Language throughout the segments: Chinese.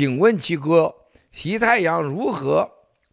请问七哥，习太阳如何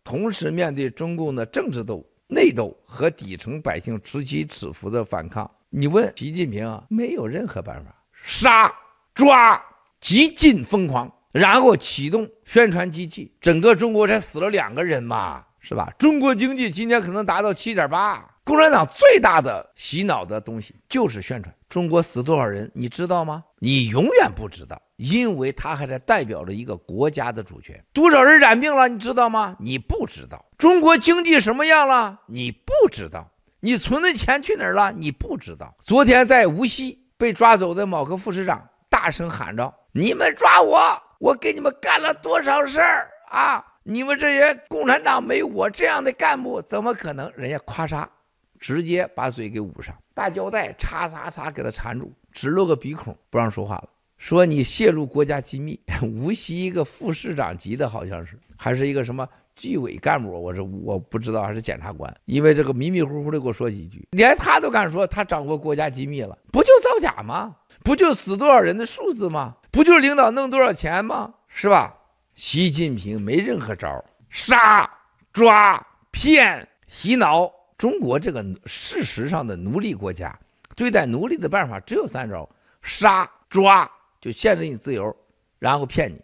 同时面对中共的政治斗、内斗和底层百姓此起此伏的反抗？你问习近平啊，没有任何办法，杀抓极尽疯狂，然后启动宣传机器，整个中国才死了两个人嘛。是吧？中国经济今天可能达到七点八。共产党最大的洗脑的东西就是宣传。中国死多少人，你知道吗？你永远不知道，因为它还在代表着一个国家的主权。多少人染病了，你知道吗？你不知道。中国经济什么样了？你不知道。你存的钱去哪儿了？你不知道。昨天在无锡被抓走的某个副市长大声喊着：“你们抓我！我给你们干了多少事儿啊！”你们这些共产党没我这样的干部，怎么可能？人家咔嚓，直接把嘴给捂上，大胶带，擦擦擦，给他缠住，只露个鼻孔，不让说话了。说你泄露国家机密。无锡一个副市长级的，好像是，还是一个什么纪委干部，我这我不知道，还是检察官。因为这个迷迷糊糊的，给我说几句，连他都敢说他掌握国家机密了，不就造假吗？不就死多少人的数字吗？不就领导弄多少钱吗？是吧？习近平没任何招杀、抓、骗、洗脑。中国这个事实上的奴隶国家，对待奴隶的办法只有三招：杀、抓，就限制你自由；然后骗你。